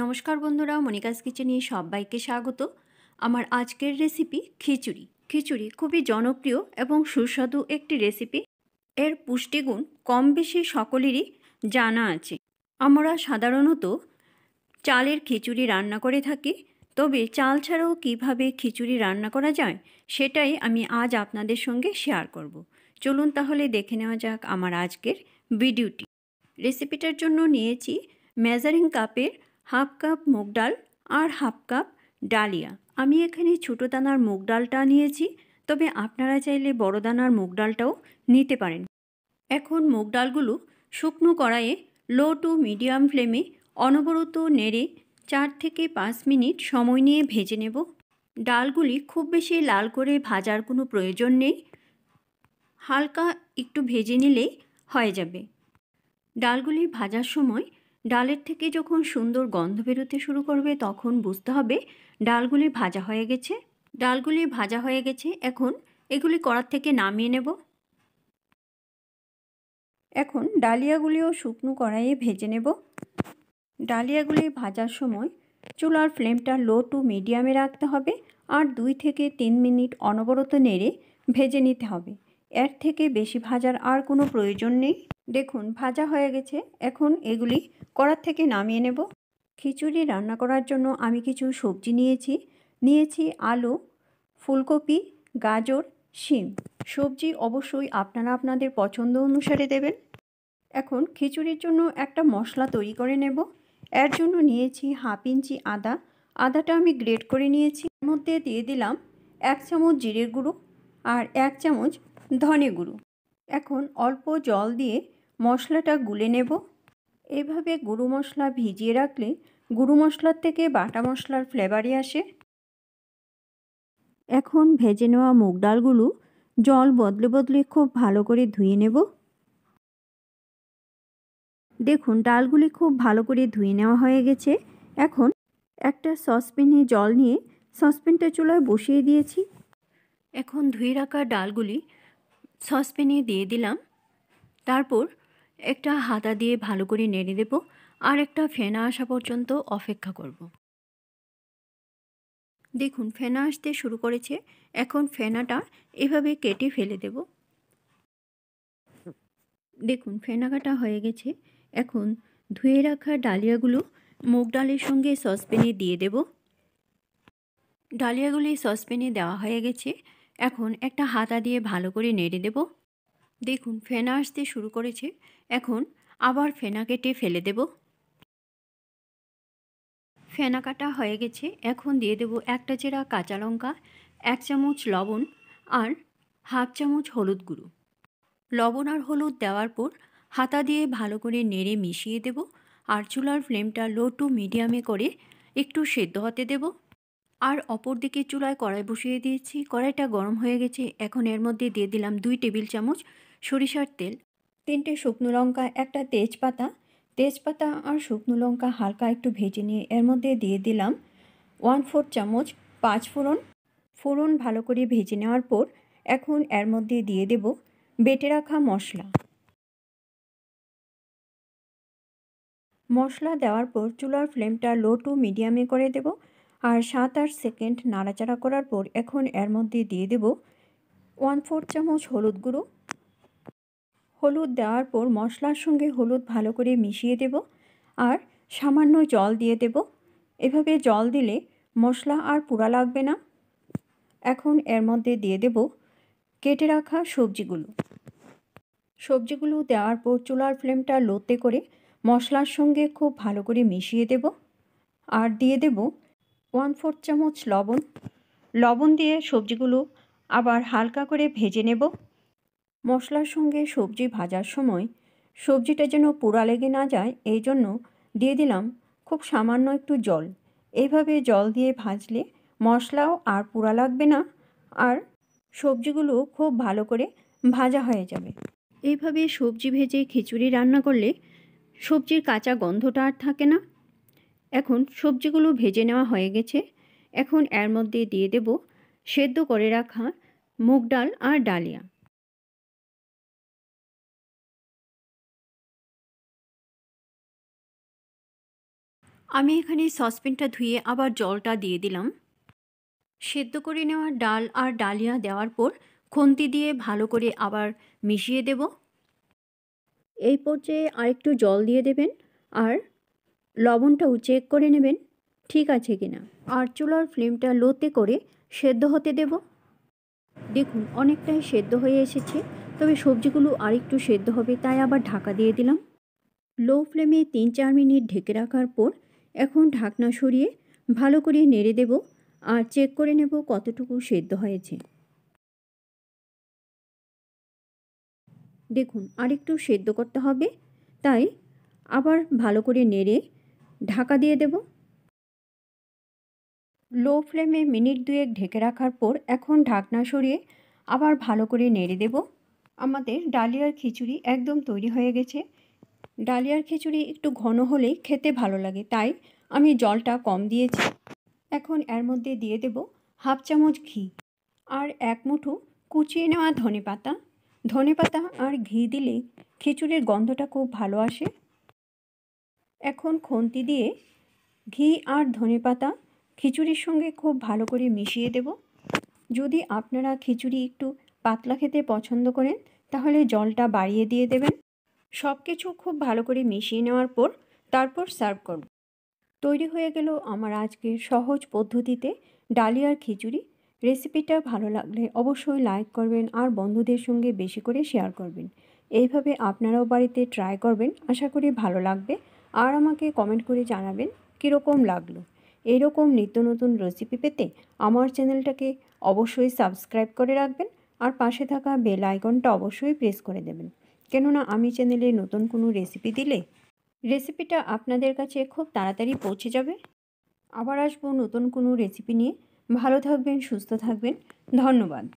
নমস্কার বন্ধুরা মনিকাস কিচেনে সবাইকে স্বাগত আমার আজকের রেসিপি খিচুড়ি খিচুড়ি খুবই জনপ্রিয় এবং সুস্বাদু একটি রেসিপি এর পুষ্টিগুণ কম বেশি সকলেরই জানা আছে আমরা সাধারণত চালের খিচুড়ি রান্না করে থাকি তবে চাল ছাড়াও কীভাবে খিচুড়ি রান্না করা যায় সেটাই আমি আজ আপনাদের সঙ্গে শেয়ার করব। চলুন তাহলে দেখে নেওয়া যাক আমার আজকের ভিডিওটি রেসিপিটার জন্য নিয়েছি মেজারিং কাপের হাফ কাপ মুগ ডাল আর হাফ কাপ ডালিয়া আমি এখানে ছোটো দানার মুগ ডালটা নিয়েছি তবে আপনারা চাইলে বড় দানার মুগ ডালটাও নিতে পারেন এখন মুগ ডালগুলো শুকনো কড়াইয়ে লো টু মিডিয়াম ফ্লেমে অনবরত নেড়ে চার থেকে পাঁচ মিনিট সময় নিয়ে ভেজে নেব ডালগুলি খুব বেশি লাল করে ভাজার কোনো প্রয়োজন নেই হালকা একটু ভেজে নিলেই হয়ে যাবে ডালগুলি ভাজার সময় ডালের থেকে যখন সুন্দর গন্ধ বেরোতে শুরু করবে তখন বুঝতে হবে ডালগুলি ভাজা হয়ে গেছে ডালগুলি ভাজা হয়ে গেছে এখন এগুলি কড়ার থেকে নামিয়ে নেব এখন ডালিয়াগুলিও শুকনো কড়াইয়ে ভেজে নেব ডালিয়াগুলি ভাজার সময় চুলার ফ্লেমটা লো টু মিডিয়ামে রাখতে হবে আর দুই থেকে তিন মিনিট অনবরত নেড়ে ভেজে নিতে হবে এর থেকে বেশি ভাজার আর কোনো প্রয়োজন নেই দেখুন ভাজা হয়ে গেছে এখন এগুলি কড়ার থেকে নামিয়ে নেব খিচুড়ি রান্না করার জন্য আমি কিছু সবজি নিয়েছি নিয়েছি আলু ফুলকপি গাজর শিম সবজি অবশ্যই আপনারা আপনাদের পছন্দ অনুসারে দেবেন এখন খিচুড়ির জন্য একটা মশলা তৈরি করে নেব এর জন্য নিয়েছি হাফ ইঞ্চি আদা আদাটা আমি গ্রেট করে নিয়েছি এর মধ্যে দিয়ে দিলাম এক চামচ জিরের গুঁড়ো আর এক চামচ ধনে গুঁড়ো এখন অল্প জল দিয়ে মশলাটা গুলে নেব এভাবে গুরু মশলা ভিজিয়ে রাখলে গুরু মশলার থেকে বাটা মশলার ফ্লেভারই আসে এখন ভেজে নেওয়া মুগ ডালগুলো জল বদলে বদলে খুব ভালো করে ধুয়ে নেব দেখুন ডালগুলি খুব ভালো করে ধুয়ে নেওয়া হয়ে গেছে এখন একটা সসপ্যানে জল নিয়ে সসপেনটা চুলায় বসিয়ে দিয়েছি এখন ধুয়ে রাখা ডালগুলি সসপ্যানে দিয়ে দিলাম তারপর একটা হাতা দিয়ে ভালো করে নেড়ে দেব আর একটা ফেনা আসা পর্যন্ত অপেক্ষা করব। দেখুন ফেনা আসতে শুরু করেছে এখন ফেনাটা এভাবে কেটে ফেলে দেব দেখুন ফেনা কাটা হয়ে গেছে এখন ধুয়ে রাখা ডালিয়াগুলো মুগ ডালের সঙ্গে সসপ্যানে দিয়ে দেব ডালিয়াগুলি সসপ্যানে দেওয়া হয়ে গেছে এখন একটা হাতা দিয়ে ভালো করে নেড়ে দেবো দেখুন ফেনা আসতে শুরু করেছে এখন আবার ফেনা কেটে ফেলে দেব ফেনা কাটা হয়ে গেছে এখন দিয়ে দেব একটা চেরা কাঁচা লঙ্কা এক চামচ লবণ আর হাফ চামচ হলুদ গুঁড়ো লবণ আর হলুদ দেওয়ার পর হাতা দিয়ে ভালো করে নেড়ে মিশিয়ে দেব আর চুলার ফ্লেমটা লো টু মিডিয়ামে করে একটু সেদ্ধ হতে দেব আর অপর দিকে চুলায় কড়াই বসিয়ে দিয়েছি কড়াইটা গরম হয়ে গেছে এখন এর মধ্যে দিয়ে দিলাম দুই টেবিল চামচ সরিষার তেল তিনটে শুকনো লঙ্কা একটা তেজপাতা তেজপাতা আর শুকনো লঙ্কা হালকা একটু ভেজে নিয়ে এর মধ্যে দিয়ে দিলাম ওয়ান ফোর্থ চামচ পাঁচ ফোড়ন ফোড়ন ভালো করে ভেজে নেওয়ার পর এখন এর মধ্যে দিয়ে দেব বেটে রাখা মশলা মশলা দেওয়ার পর চুলার ফ্লেমটা লো টু মিডিয়ামে করে দেব আর সাত আট সেকেন্ড নাড়াচাড়া করার পর এখন এর মধ্যে দিয়ে দেব ওয়ান ফোর্থ চামচ হলুদ গুঁড়ো হলুদ দেওয়ার পর মশলার সঙ্গে হলুদ ভালো করে মিশিয়ে দেব আর সামান্য জল দিয়ে দেব এভাবে জল দিলে মশলা আর পুরা লাগবে না এখন এর মধ্যে দিয়ে দেব কেটে রাখা সবজিগুলো সবজিগুলো দেওয়ার পর চুলার ফ্লেমটা লোতে করে মশলার সঙ্গে খুব ভালো করে মিশিয়ে দেব আর দিয়ে দেব ওয়ান ফোর চামচ লবণ লবণ দিয়ে সবজিগুলো আবার হালকা করে ভেজে নেব মশলার সঙ্গে সবজি ভাজার সময় সবজিটা যেন পোড়া লেগে না যায় এই জন্য দিয়ে দিলাম খুব সামান্য একটু জল এইভাবে জল দিয়ে ভাজলে মশলাও আর পোড়া লাগবে না আর সবজিগুলো খুব ভালো করে ভাজা হয়ে যাবে এইভাবে সবজি ভেজে খিচুড়ি রান্না করলে সবজির কাঁচা গন্ধটা আর থাকে না এখন সবজিগুলো ভেজে নেওয়া হয়ে গেছে এখন এর মধ্যে দিয়ে দেব সেদ্ধ করে রাখা মুগ ডাল আর ডালিয়া আমি এখানে সসপ্যানটা ধুয়ে আবার জলটা দিয়ে দিলাম সেদ্ধ করে নেওয়া ডাল আর ডালিয়া দেওয়ার পর খন্তি দিয়ে ভালো করে আবার মিশিয়ে দেব এই পর্যায়ে আরেকটু জল দিয়ে দেবেন আর লবণটাও চেক করে নেবেন ঠিক আছে কিনা আর চুলার ফ্লেমটা লোতে করে সেদ্ধ হতে দেব দেখুন অনেকটাই সেদ্ধ হয়ে এসেছে তবে সবজিগুলো আরেকটু সেদ্ধ হবে তাই আবার ঢাকা দিয়ে দিলাম লো ফ্লেমে তিন চার মিনিট ঢেকে রাখার পর এখন ঢাকনা সরিয়ে ভালো করে নেড়ে দেব আর চেক করে নেব কতটুকু সেদ্ধ হয়েছে দেখুন আরেকটু সেদ্ধ করতে হবে তাই আবার ভালো করে নেড়ে ঢাকা দিয়ে দেব লো ফ্লেমে মিনিট দুয়েক ঢেকে রাখার পর এখন ঢাকনা সরিয়ে আবার ভালো করে নেড়ে দেব আমাদের ডালিয়ার খিচুড়ি একদম তৈরি হয়ে গেছে ডালিয়ার খিচুড়ি একটু ঘন হলেই খেতে ভালো লাগে তাই আমি জলটা কম দিয়েছি এখন এর মধ্যে দিয়ে দেব হাফ চামচ ঘি আর এক মুঠো কুচিয়ে নেওয়া ধনে পাতা ধনে পাতা আর ঘি দিলে খিচুড়ির গন্ধটা খুব ভালো আসে এখন খন্তি দিয়ে ঘি আর ধনে পাতা খিচুড়ির সঙ্গে খুব ভালো করে মিশিয়ে দেব যদি আপনারা খিচুড়ি একটু পাতলা খেতে পছন্দ করেন তাহলে জলটা বাড়িয়ে দিয়ে দেবেন সব কিছু খুব ভালো করে মিশিয়ে নেওয়ার পর তারপর সার্ভ করব তৈরি হয়ে গেল আমার আজকে সহজ পদ্ধতিতে ডালিয়ার খিচুড়ি রেসিপিটা ভালো লাগলে অবশ্যই লাইক করবেন আর বন্ধুদের সঙ্গে বেশি করে শেয়ার করবেন এইভাবে আপনারাও বাড়িতে ট্রাই করবেন আশা করি ভালো লাগবে আর আমাকে কমেন্ট করে জানাবেন কীরকম লাগলো এরকম নিত্য নতুন রেসিপি পেতে আমার চ্যানেলটাকে অবশ্যই সাবস্ক্রাইব করে রাখবেন আর পাশে থাকা বেল আইকনটা অবশ্যই প্রেস করে দেবেন কেননা আমি চ্যানেলে নতুন কোনো রেসিপি দিলে রেসিপিটা আপনাদের কাছে খুব তাড়াতাড়ি পৌঁছে যাবে আবার আসবো নতুন কোনো রেসিপি নিয়ে ভালো থাকবেন সুস্থ থাকবেন ধন্যবাদ